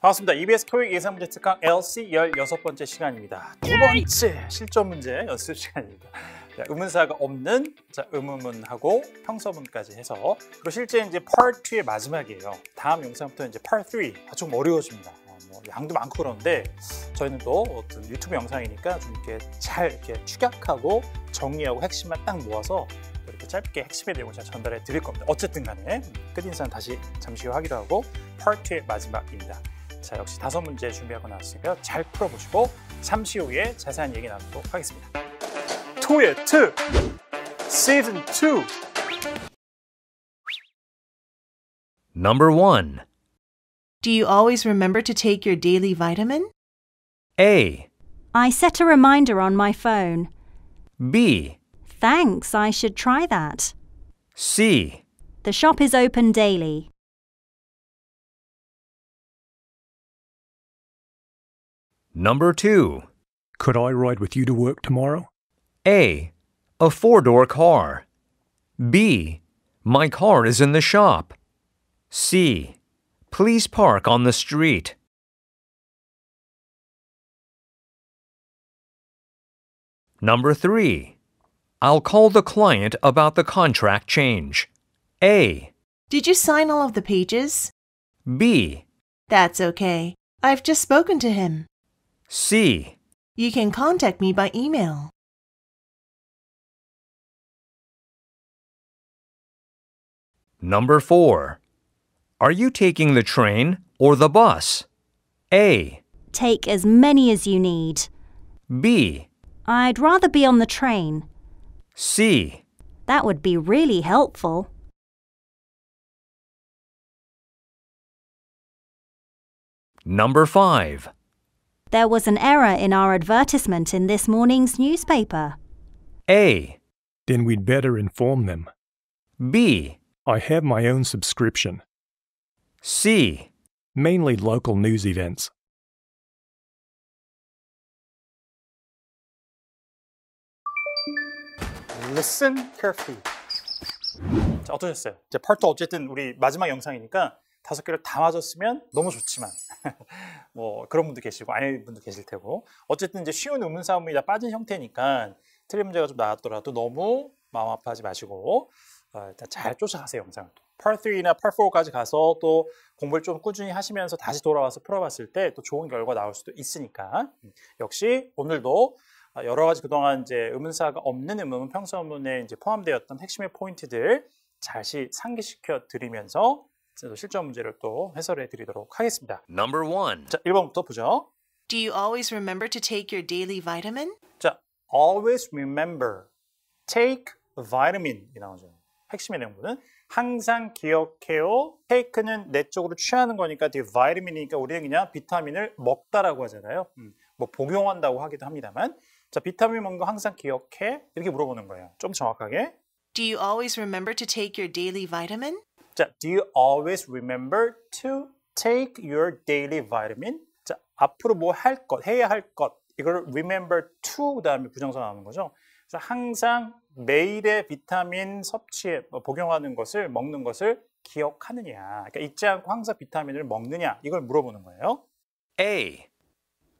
반갑습니다. EBS 교육 예상 문제 특강 LC 16번째 시간입니다. 두 번째 실전 문제 연습 시간입니다. 자, 의문사가 없는 자, 의문문하고 평서문까지 해서 그리고 실제 이제 p a 2의 마지막이에요. 다음 영상부터 이제 p a 3좀 어려워집니다. 어, 뭐 양도 많고 그런데 저희는 또 어떤 유튜브 영상이니까 좀 이렇게 잘 이렇게 축약하고 정리하고 핵심만 딱 모아서 이렇게 짧게 핵심의 내용을 제가 전달해 드릴 겁니다. 어쨌든 간에 끝인사는 다시 잠시 후 하기도 하고 파 a r 2의 마지막입니다. 자, 역시 다섯 문제 준비하고 나왔으니까 잘 풀어보시고 잠시 후에 자세한 얘기 나누도록 하겠습니다. 토의 트 시즌 2 Number 1 Do you always remember to take your daily vitamin? A. I set a reminder on my phone. B. Thanks, I should try that. C. The shop is open daily. Number 2. Could I ride with you to work tomorrow? A. A four door car. B. My car is in the shop. C. Please park on the street. Number 3. I'll call the client about the contract change. A. Did you sign all of the pages? B. That's okay. I've just spoken to him. C. You can contact me by email. Number 4. Are you taking the train or the bus? A. Take as many as you need. B. I'd rather be on the train. C. That would be really helpful. Number 5. There was an error in our advertisement in this morning's newspaper. A. Then we'd better inform them. B. I have my own subscription. C. Mainly local news events. Listen carefully. 어떠셨어요? 이제 펄터 어쨌든 우리 마지막 영상이니까 다섯 개를 다 맞았으면 너무 좋지만 뭐 그런 분도 계시고 아닌 분도 계실 테고 어쨌든 이제 쉬운 의문사항이 다 빠진 형태니까 틀린 문제가 좀 나왔더라도 너무 마음 아파하지 마시고 어, 일단 잘 쫓아가세요 영상을 또. p 3나 p 4까지 가서 또 공부를 좀 꾸준히 하시면서 다시 돌아와서 풀어봤을 때 또 좋은 결과 나올 수도 있으니까 음, 역시 오늘도 아, 여러 가지 그동안 이제 의문사가 없는 의문은 평소문에 이제 포함되었던 핵심의 포인트들 다시 상기시켜 드리면서 실전 문제를 또 해설해 드리도록 하겠습니다. Number one. 자, 1번부터 보죠. Do you always remember to take your daily vitamin? 자, always remember take vitamin 이 나오죠. 핵심의 내용은 항상 기억해요. take는 내 쪽으로 취하는 거니까 되게 vitamin이니까 우리는 그냥 비타민을 먹다라고 하잖아요. 음, 뭐 복용한다고 하기도 합니다만 자, 비타민 먹는 거 항상 기억해 이렇게 물어보는 거예요. 좀 정확하게 Do you always remember to take your daily vitamin? 자, do you always remember to take your daily vitamin? 자, 앞으로 뭐 할 것, 해야 할 것, 이걸 remember to 다음에 부정사 나오는 거죠. 그래서 항상 매일의 비타민 섭취에 복용하는 것을 먹는 것을 기억하느냐. 그러니까 잊지 않고 항상 비타민을 먹느냐. 이걸 물어보는 거예요. A.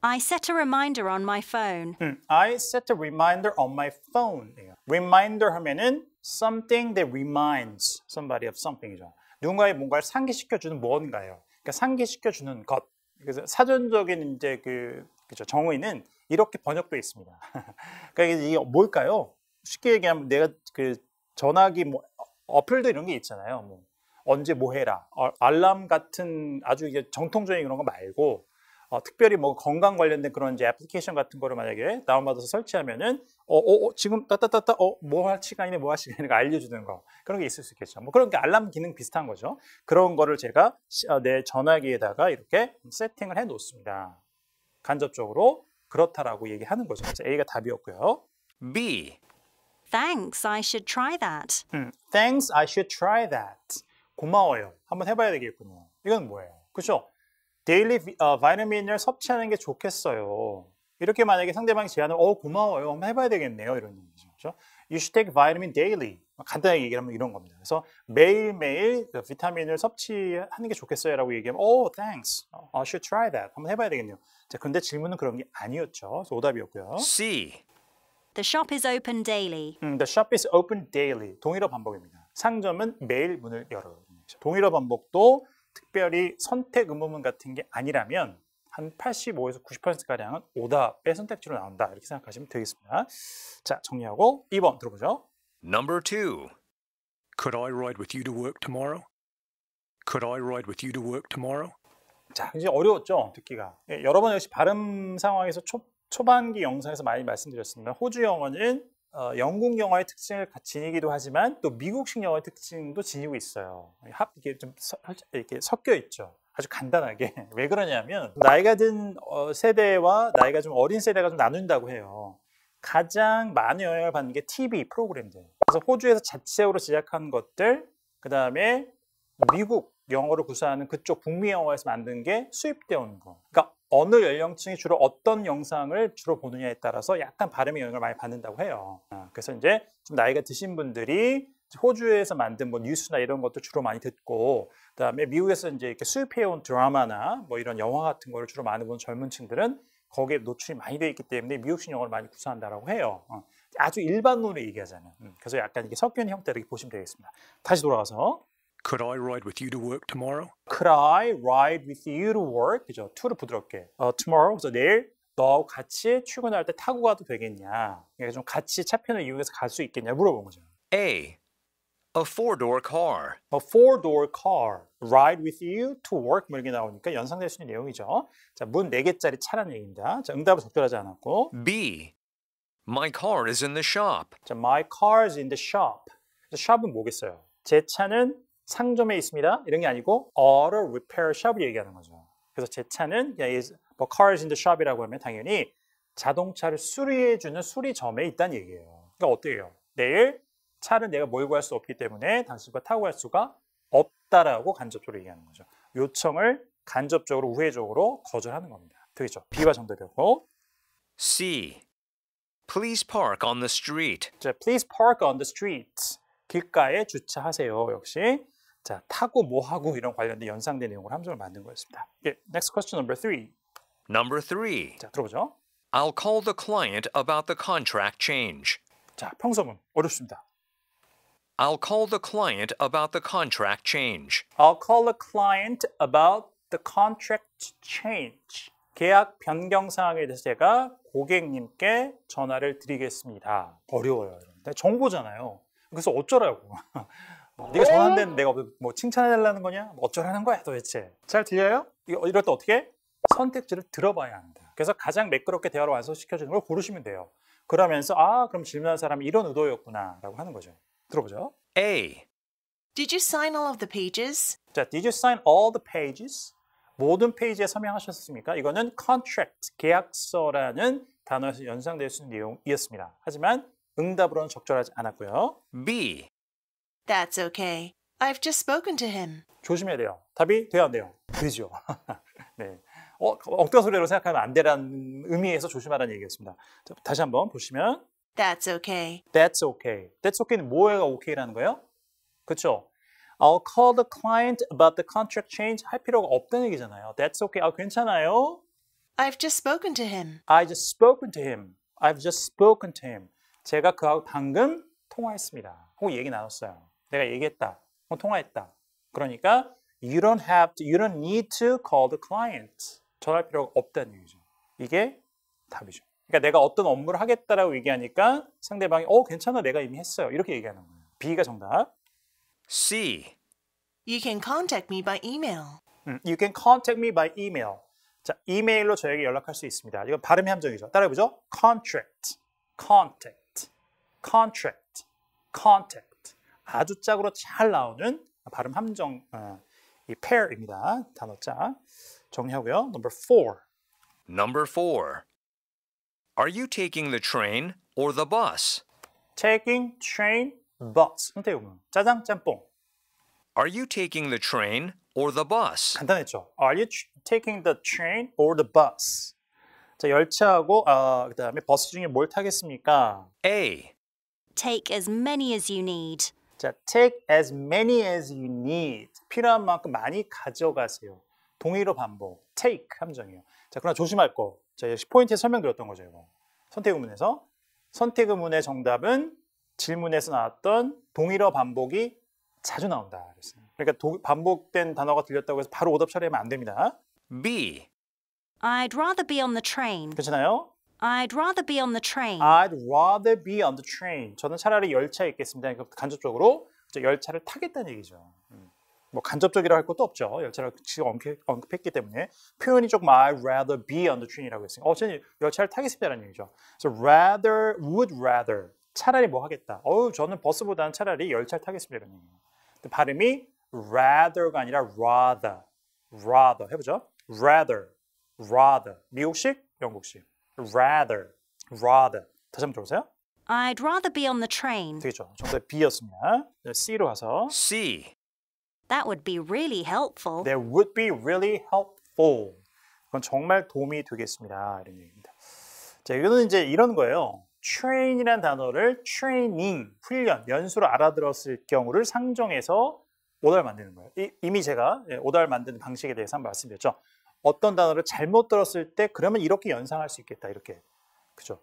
I set a reminder on my phone. 음, I set a reminder on my phone. reminder 하면은 something that reminds somebody of something이죠. 누군가의 뭔가를 상기시켜주는 무언가예요 그러니까 상기시켜주는 것. 그래서 사전적인 이제 그 그렇죠. 정의는 이렇게 번역돼 있습니다. 그러니까 이게 뭘까요? 쉽게 얘기하면 내가 그 전화기 뭐 어플도 이런 게 있잖아요. 뭐 언제 뭐 해라, 어, 알람 같은 아주 이게 정통적인 그런 거 말고 어, 특별히 뭐 건강 관련된 그런 이제 애플리케이션 같은 거를 만약에 다운받아서 설치하면은 어, 어, 어 지금 따따따따 어뭐 할 시간이네 뭐 할 시간이네 알려주는 거 그런 게 있을 수 있겠죠. 뭐 그런 게 알람 기능 비슷한 거죠. 그런 거를 제가 어, 내 전화기에다가 이렇게 세팅을 해 놓습니다. 간접적으로 그렇다라고 얘기하는 거죠. 그래 A가 답이었고요. B. Thanks, I should try that. 음, Thanks, I should try that. 고마워요. 한번 해봐야 되겠군요. 이건 뭐예요? 그렇죠? 데일리 어, 바이러민을 섭취하는 게 좋겠어요. 이렇게 만약에 상대방이 제안을 어 고마워요 한번 해봐야 되겠네요 이런 얘기죠. 그렇죠? You should take vitamin daily. 간단하게 얘기하면 이런 겁니다. 그래서 매일매일 그 비타민을 섭취하는 게 좋겠어요 라고 얘기하면 oh thanks. 어, I should try that. 한번 해봐야 되겠네요. 자, 근데 질문은 그런 게 아니었죠. 그래서 오답이었고요. C. The shop is open daily. 음, the shop is open daily. 동일어 반복입니다. 상점은 매일 문을 열어요. 동일어 반복도 특별히 선택 의무문 같은 게 아니라면 한 85에서 90%가량은 오답의 선택지로 나온다. 이렇게 생각하시면 되겠습니다. 자, 정리하고 2번 들어보죠. Number 2. Could I ride with you to work tomorrow? Could I ride with you to work tomorrow? 자, 이제 어려웠죠, 듣기가. 예, 여러 분 역시 발음 상황에서 초, 초반기 영상에서 많이 말씀드렸습니다. 호주 영어는 어, 영국 영화의 특징을 지니기도 하지만 또 미국식 영화의 특징도 지니고 있어요. 합 이게 좀 서, 이렇게 섞여 있죠. 아주 간단하게 왜 그러냐면 나이가 든 어, 세대와 나이가 좀 어린 세대가 좀 나눈다고 해요. 가장 많은 영향을 받는 게 TV 프로그램들. 그래서 호주에서 자체적으로 제작한 것들, 그 다음에 미국 영어를 구사하는 그쪽 북미 영어에서 만든 게 수입되어 온 거. 그러니까 어느 연령층이 주로 어떤 영상을 주로 보느냐에 따라서 약간 발음의 영향을 많이 받는다고 해요. 아, 그래서 이제 좀 나이가 드신 분들이 호주에서 만든 뭐 뉴스나 이런 것도 주로 많이 듣고 그다음에 미국에서 이제 이렇게 수입해온 드라마나 뭐 이런 영화 같은 거를 주로 많이 보는 젊은 층들은 거기에 노출이 많이 되어 있기 때문에 미국식 영어를 많이 구사한다라고 해요. 어, 아주 일반론을 얘기하잖아요. 음, 그래서 약간 이게 섞여 형태로 보시면 되겠습니다. 다시 돌아가서 Could I ride with you to work tomorrow? Could I ride with you to work? 그죠? to를 부드럽게. 어, tomorrow, 그래서 내일 너 같이 출근할 때 타고 가도 되겠냐? 그러니까 좀 같이 차편을 이용해서 갈 수 있겠냐 물어본 거죠. A. A four-door car. A four-door car. Ride with you to work. 뭐 이렇게 나오니까 연상될 수 있는 내용이죠. 자, 문 4개짜리 차란 얘기입니다. 자, 응답을 적절하지 않았고. B. My car is in the shop. 자, my car is in the shop. 그래서 shop은 뭐겠어요? 제 차는 상점에 있습니다. 이런 게 아니고 auto repair shop을 얘기하는 거죠. 그래서 제 차는 yeah, is, 뭐 cars in the shop이라고 하면 당연히 자동차를 수리해주는 수리점에 있다는 얘기예요. 그러니까 어때요? 내일 차를 내가 몰고 갈 수 없기 때문에 당신과 타고 갈 수가 없다라고 간접적으로 얘기하는 거죠. 요청을 간접적으로 우회적으로 거절하는 겁니다. 되겠죠? 그렇죠? B가 정답이었고 C. Please park on the street. 자, please park on the street. 길가에 주차하세요. 역시 자, 타고 뭐하고 이런 관련된 연상된 내용을 함수를 만든 거였습니다. 예, next question number three. Number three. 자, 들어보죠. I'll call the client about the contract change. 자, 평소문 어렵습니다. I'll call the client about the contract change. I'll call the client about the contract change. 계약 변경 사항에 대해서 제가 고객님께 전화를 드리겠습니다. 어려워요. 근데 정보잖아요. 그래서 어쩌라고. 네가 어? 전화한데 내가 뭐 칭찬해달라는 거냐? 뭐 어쩌라는 거야 도대체? 잘 들려요? 이럴때 어떻게? 선택지를 들어봐야 합니다. 그래서 가장 매끄럽게 대화를 완성시켜주는 걸 고르시면 돼요. 그러면서 아 그럼 질문한 사람이 이런 의도였구나 라고 하는 거죠. 들어보죠. A. Did you sign all of the pages? 자, Did you sign all the pages? 모든 페이지에 서명하셨습니까? 이거는 contract, 계약서라는 단어에서 연상될 수 있는 내용이었습니다. 하지만 응답으로는 적절하지 않았고요. B. That's okay. I've just spoken to him. 조심해야 돼요. 답이 돼야 안 돼요. 되죠. 네. 어, 엉뚱한 소리로 생각하면 안 되라는 의미에서 조심하라는 얘기였습니다. 자, 다시 한번 보시면 That's okay. That's okay. That's okay는 뭐가 okay라는 거예요? 그렇죠? I'll call the client about the contract change 할 필요가 없다는 얘기잖아요. That's okay. 아, 괜찮아요. I've just spoken to him. I just spoken to him. I've just spoken to him. 제가 그하고 방금 통화했습니다. 하고 얘기 나눴어요. 내가 얘기했다. 통화했다. 그러니까 you don't have to, you don't need to call the client. 전할 필요가 없다는 얘기죠. 이게 답이죠. 그러니까 내가 어떤 업무를 하겠다라고 얘기하니까 상대방이 어 괜찮아 내가 이미 했어요 이렇게 얘기하는 거예요. B가 정답. C. You can contact me by email. 음, you can contact me by email. 자 이메일로 저에게 연락할 수 있습니다. 이건 발음의 함정이죠. 따라해보죠. Contract, contact, contract, contact. 아주 짝으로 잘 나오는 발음 함정 어, 이 pair입니다. 단어자 정리하고요. Number four. Number four. Are you taking the train or the bus? Taking train, bus. 선택형 짜장 짬뽕. Are you taking the train or the bus? 간단했죠. Are you taking the train or the bus? 자, 열차하고 어, 그다음에 버스 중에 뭘 타겠습니까? A. Take as many as you need. 자, take as many as you need. 필요한 만큼 많이 가져가세요. 동의로 반복. take 함정이요. 자, 그러나 조심할 거. 자, 역시 포인트에 설명드렸던 거죠, 이거. 선택 의문에서. 선택 의문의 정답은 질문에서 나왔던 동의로 반복이 자주 나온다. 그랬어요. 그러니까 도, 반복된 단어가 들렸다고 해서 바로 오답 처리하면 안 됩니다. B. I'd rather be on the train. 괜찮아요? I'd rather be on the train. I'd rather be on the train. 저는 차라리 열차에 있겠습니다. 그러니까 간접적으로 열차를 타겠다는 얘기죠. 음. 뭐 간접적이라 고할 것도 없죠. 열차를 지금 언급, 했기 때문에 표현이 조금 I'd rather be on the train이라고 했으니까 어, 저는 열차를 타겠습니다라는 얘기죠. so rather, would rather 차라리 뭐 하겠다. 어우, 저는 버스보다는 차라리 열차를 타겠습니다. 라는 얘기예요. 발음이 rather가 아니라 rather, rather 해보죠. rather, rather 미국식, 영국식 rather, rather. 다시 한 번 들어보세요. I'd rather be on the train. 되겠죠. 정답 B였습니다. 네, C로 가서 C. That would be really helpful. That would be really helpful. 그건 정말 도움이 되겠습니다. 이런 얘기입니다. 자, 이거는 이제 이런 거예요. train이란 단어를 training, 훈련, 연수로 알아들었을 경우를 상정해서 오달 만드는 거예요. 이, 미 제가 예, 오달 만드는 방식에 대해서 한번 말씀드렸죠. 어떤 단어를 잘못 들었을 때 그러면 이렇게 연상할 수 있겠다 이렇게 그죠?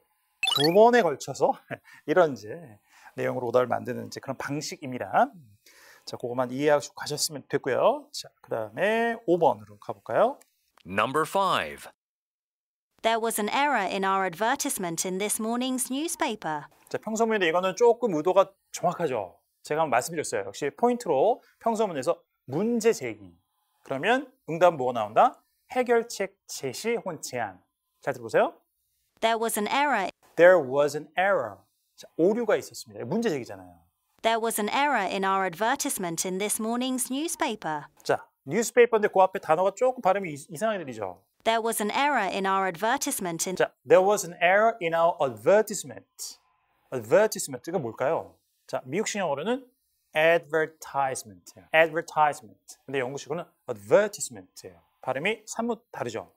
두 번에 걸쳐서 이런 이제 내용으로 오답을 만드는 이제 그런 방식입니다. 자, 그거만 이해하고 가셨으면 됐고요. 자, 그다음에 5번으로 가 볼까요? Number 5. There was an error in our advertisement in this morning's newspaper. 자, 평소문인데 이거는 조금 의도가 정확하죠. 제가 한번 말씀드렸어요. 역시 포인트로 평소문에서 문제 제기. 그러면 응답 뭐가 나온다? 해결책 제시 혹은 제안. 잘 들어보세요. There was an error. There was an error. 자, 오류가 있었습니다. 문제 제기잖아요. There was an error in our advertisement in this morning's newspaper. 자, 뉴스페이퍼인데 그 앞에 단어가 조금 발음이 이- 이상하게 들리죠. There was an error in our advertisement in 자, there was an error in our advertisement. advertisement가 뭘까요? 자, 미국식 영어로는 advertisement. advertisement. 근데 영국식으로는 advertisement예요. 발음이 사뭇 다르죠.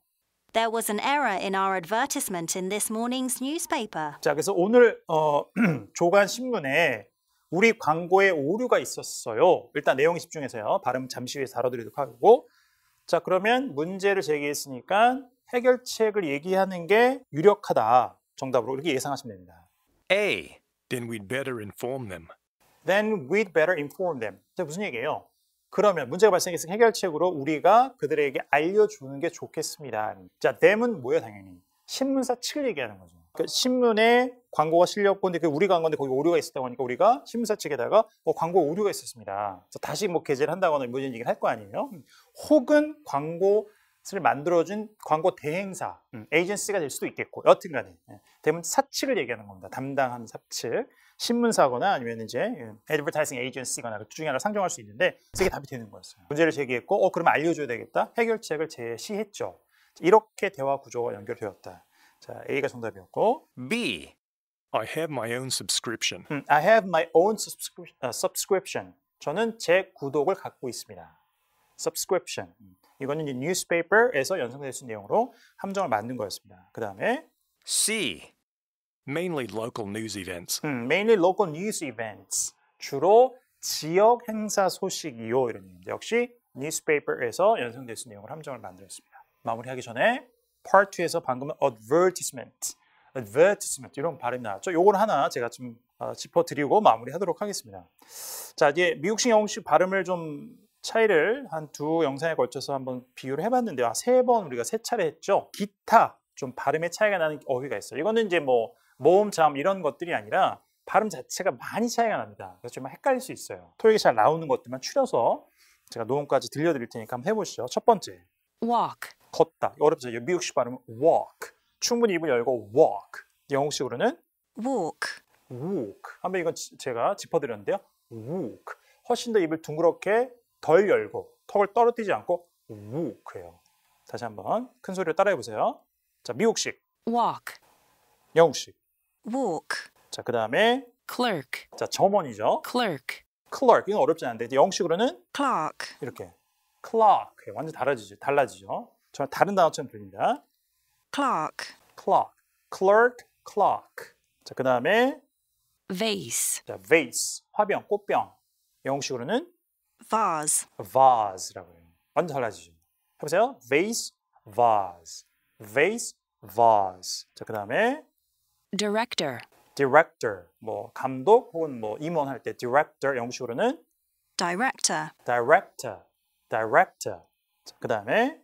There was an error in our advertisement in this morning's newspaper. 자, 그래서 오늘 어, 조간 신문에 우리 광고에 오류가 있었어요. 일단 내용 집중해서요. 발음 잠시 후에 다뤄드리도록 하고. 자, 그러면 문제를 제기했으니까 해결책을 얘기하는 게 유력하다. 정답으로 이렇게 예상하시면 됩니다. A. Then we'd better inform them. Then we'd better inform them. 무슨 얘기예요? 그러면 문제가 발생했을 해결책으로 우리가 그들에게 알려주는 게 좋겠습니다. 자, 댐은 뭐예요, 당연히? 신문사 측을 얘기하는 거죠. 그 신문에 광고가 실렸고 근데 그 우리가 한 건데 거기 오류가 있었다고 하니까 우리가 신문사 측에다가 뭐 광고 오류가 있었습니다. 다시 뭐 게재를 한다거나 뭐 이런 얘기를 할 거 아니에요. 혹은 광고를 만들어준 광고 대행사, 음, 에이전시가 될 수도 있겠고 여튼간에 예, 대부 사측을 얘기하는 겁니다. 담당한 사측. 신문사거나 아니면 이제 애드버타이징 예, 에이전시거나 그 중에 하나 상정할 수 있는데 그게 답이 되는 거였어요. 문제를 제기했고 어그럼 알려줘야 되겠다. 해결책을 제시했죠. 이렇게 대화 구조가 연결되었다. 자 A가 정답이었고 B I have my own subscription. 음, I have my own subscri- p 어, t i o n 저는 제 구독을 갖고 있습니다. subscription. 이거는 이제 newspaper에서 연상될 수 있는 내용으로 함정을 만든 거였습니다. 그 다음에 C. Mainly local news events. 음, mainly local news events. 주로 지역 행사 소식이요 이런 얘기인데 역시 newspaper에서 연상될수 있는 내용을 함정을 만들었습니다. 마무리하기 전에 part 2에서 방금은 advertisement, advertisement 이런 발음이 나왔죠. 요걸 하나 제가 좀 어, 짚어드리고 마무리하도록 하겠습니다. 자 이제 미국식 영국식 발음을 좀 차이를 한 두 영상에 걸쳐서 한번 비유를 해봤는데요. 아, 세번 우리가 세 차례 했죠. 기타 좀 발음의 차이가 나는 어휘가 있어요. 이거는 이제 뭐 모음자음 이런 것들이 아니라 발음 자체가 많이 차이가 납니다. 그래서 좀 헷갈릴 수 있어요. 토익이잘 나오는 것들만 추려서 제가 녹음까지 들려드릴 테니까 한번 해보시죠. 첫 번째. walk. 걷다. 어렵죠. 미국식 발음은 walk. 충분히 입을 열고 walk. 영국식으로는 walk. walk. 한번 이건 지, 제가 짚어드렸는데요. walk. 훨씬 더 입을 둥그렇게 덜 열고 턱을 떨어뜨리지 않고 walk해요. 다시 한번 큰 소리로 따라해보세요. 자, 미국식. walk. 영국식. walk. 자, 그 다음에 clerk. 자, 점원이죠. clerk. clerk. 이건 어렵지 않은데 영식으로는 clerk. 이렇게 clock. 예, 완전 달라지죠. 달라지죠. 전 다른 단어처럼 들립니다. clock. clock. clerk, clock. 자, 그 다음에 vase. 자, vase. 화병, 꽃병. 영식으로는 vase. vase라고 해요. 완전 달라지죠. 해보세요. vase, vase. vase, vase. 자, 그 다음에 director, director, 뭐 감독 혹은 뭐 임원 할때 director 영국식으로는 director, director, director. 그 다음에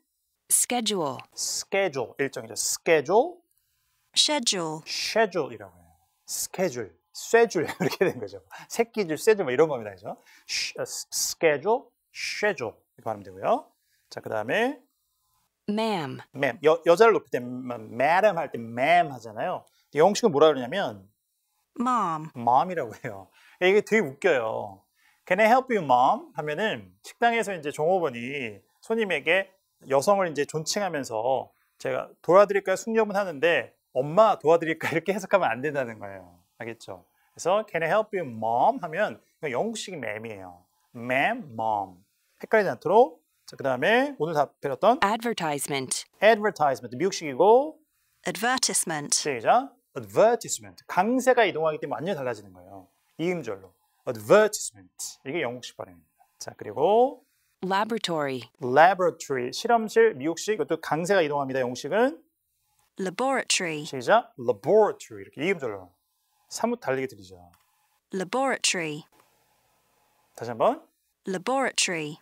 schedule, schedule 일정이죠. schedule, schedule, schedule이라고 해요. schedule, 쇠줄 이렇게 된 거죠. 새끼줄, 쇠줄 뭐 이런 겁니다, 그죠? schedule, schedule 이렇게 발음되고요. 자, 그 다음에 ma'am, ma'am 여, 여자를 높일 때 ma'am 할 때 ma'am 하잖아요. 영웅 씨가 뭐라 그러냐면 mom. mom이라고 해요. 그러니까 이게 되게 웃겨요. Can I help you, mom? 하면은 식당에서 이제 종업원이 손님에게 여성을 이제 존칭하면서 제가 도와드릴까요? 숙녀분 하는데 엄마 도와드릴까 요 이렇게 해석하면 안 된다는 거예요. 알겠죠? 그래서 Can I help you, mom? 하면 영국식 맴이에요. 맴, mom. 헷갈리지 않도록 자, 그 다음에 오늘 다 배웠던 advertisement. advertisement 미국식이고 advertisement. 시작. advertisement. 강세가 이동하기 때문에 완전히 달라지는 거예요. 이음절로. advertisement. 이게 영국식 발음입니다. 자, 그리고 laboratory. laboratory. 실험실, 미국식. 이것도 강세가 이동합니다. 영국식은 laboratory. 시작. laboratory. 이렇게 이음절로. 사뭇 달리게 들리죠. laboratory. 다시 한번. laboratory.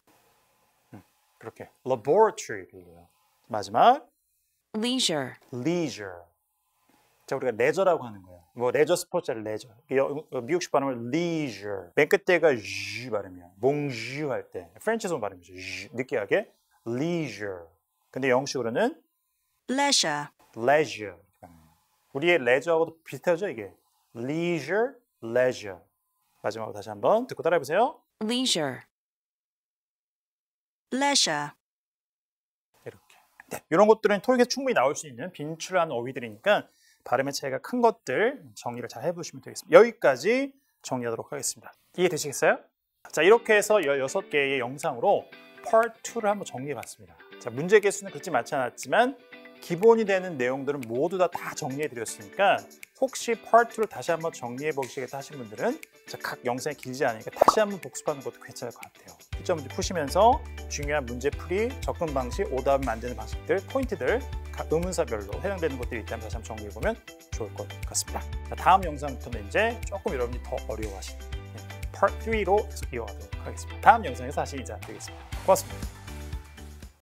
음, 그렇게 laboratory 들려요. 마지막 leisure. leisure. 자, 우리가 레저라고 하는 거야. 뭐 레저 스포츠를 레저. 미국식 발음을 leisure. 맨 끝에가 j 발음이에요몽주할 때. 프렌치손 발음이죠. j 느끼하게 leisure. 근데 영식으로는 leisure. leisure. 우리의 레저하고도 비슷하죠, 이게. leisure, leisure. 마지막으로 다시 한번 듣고 따라해 보세요. leisure. leisure. 이렇게. 네, 이런 것들은 토익에 충분히 나올 수 있는 빈출한 어휘들이니까 발음의 차이가 큰 것들 정리를 잘 해보시면 되겠습니다. 여기까지 정리하도록 하겠습니다. 이해되시겠어요? 자 이렇게 해서 16개의 영상으로 p a 2를 한번 정리해봤습니다. 자 문제 개수는 그렇지 맞지 않았지만 기본이 되는 내용들은 모두 다, 다 정리해드렸으니까 혹시 p a 2를 다시 한번 정리해보시겠다 하신 분들은 각 영상이 길지 않으니까 다시 한번 복습하는 것도 괜찮을 것 같아요. 이점 을 푸시면서 중요한 문제 풀이, 접근 방식, 오답 을 만드는 방식들, 포인트들 의문사별로 해당되는 것들이 있다면 다시 한번 정리해 보면 좋을 것 같습니다. 자, 다음 영상부터는 이제 조금 여러분이 더 어려워하시는 p a 3로 계속 이어가도록 하겠습니다. 다음 영상에서 다시 인사드리겠습니다. 고맙습니다.